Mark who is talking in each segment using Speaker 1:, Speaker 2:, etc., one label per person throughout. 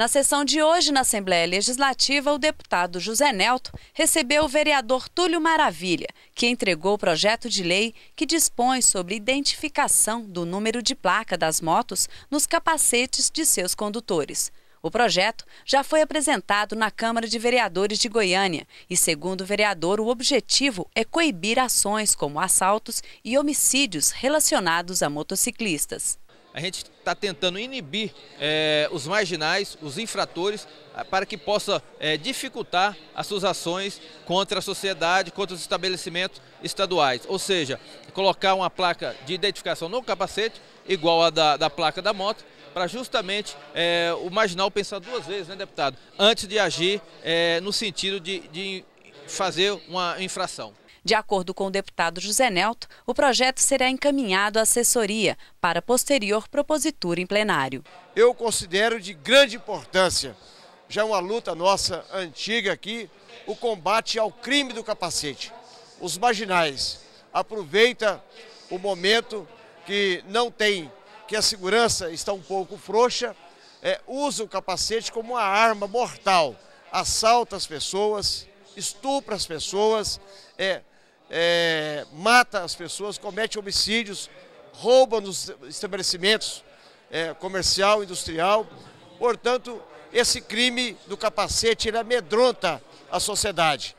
Speaker 1: Na sessão de hoje na Assembleia Legislativa, o deputado José Nelto recebeu o vereador Túlio Maravilha, que entregou o projeto de lei que dispõe sobre identificação do número de placa das motos nos capacetes de seus condutores. O projeto já foi apresentado na Câmara de Vereadores de Goiânia e, segundo o vereador, o objetivo é coibir ações como assaltos e homicídios relacionados a motociclistas a
Speaker 2: gente está tentando inibir é, os marginais, os infratores, ah, para que possa é, dificultar as suas ações contra a sociedade, contra os estabelecimentos estaduais. Ou seja, colocar uma placa de identificação no capacete, igual à da, da placa da moto, para justamente é, o marginal pensar duas vezes, né, deputado, antes de agir no sentido de, de fazer uma infração.
Speaker 1: De acordo com o deputado José Nelto, o projeto será encaminhado à assessoria para posterior propositura em plenário.
Speaker 3: Eu considero de grande importância, já uma luta nossa antiga aqui, o combate ao crime do capacete. Os marginais aproveita o momento que não tem, que a segurança está um pouco frouxa, é, usa o capacete como uma arma mortal, assalta as pessoas, estupra as pessoas, é, é, mata as pessoas, comete homicídios, rouba nos estabelecimentos é, comercial, industrial. Portanto, esse crime do capacete ele amedronta a sociedade.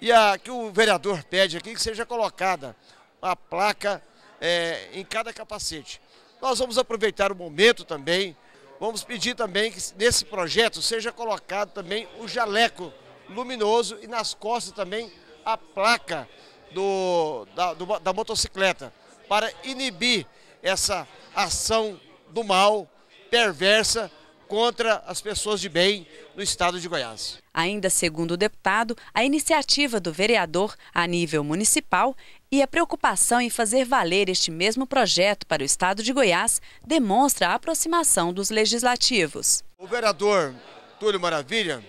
Speaker 3: E a que o vereador pede aqui que seja colocada a placa é, em cada capacete. Nós vamos aproveitar o momento também, vamos pedir também que nesse projeto seja colocado também o jaleco luminoso e nas costas também a placa do, da, do, da motocicleta, para inibir essa ação do mal, perversa, contra as pessoas de bem no estado de Goiás.
Speaker 1: Ainda segundo o deputado, a iniciativa do vereador a nível municipal e a preocupação em fazer valer este mesmo projeto para o estado de Goiás demonstra a aproximação dos legislativos.
Speaker 3: O vereador Túlio Maravilha,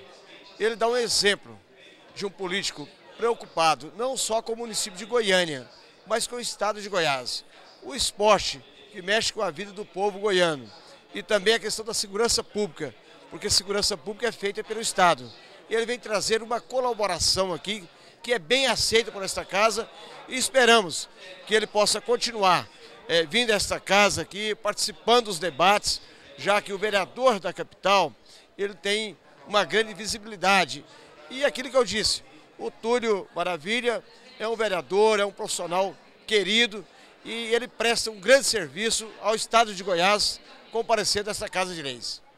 Speaker 3: ele dá um exemplo de um político preocupado, não só com o município de Goiânia, mas com o estado de Goiás. O esporte, que mexe com a vida do povo goiano. E também a questão da segurança pública, porque a segurança pública é feita pelo Estado. E ele vem trazer uma colaboração aqui, que é bem aceita por esta casa, e esperamos que ele possa continuar é, vindo a esta casa aqui, participando dos debates, já que o vereador da capital, ele tem uma grande visibilidade. E aquilo que eu disse, o Túlio Maravilha é um vereador, é um profissional querido e ele presta um grande serviço ao Estado de Goiás comparecendo a essa Casa de Leis.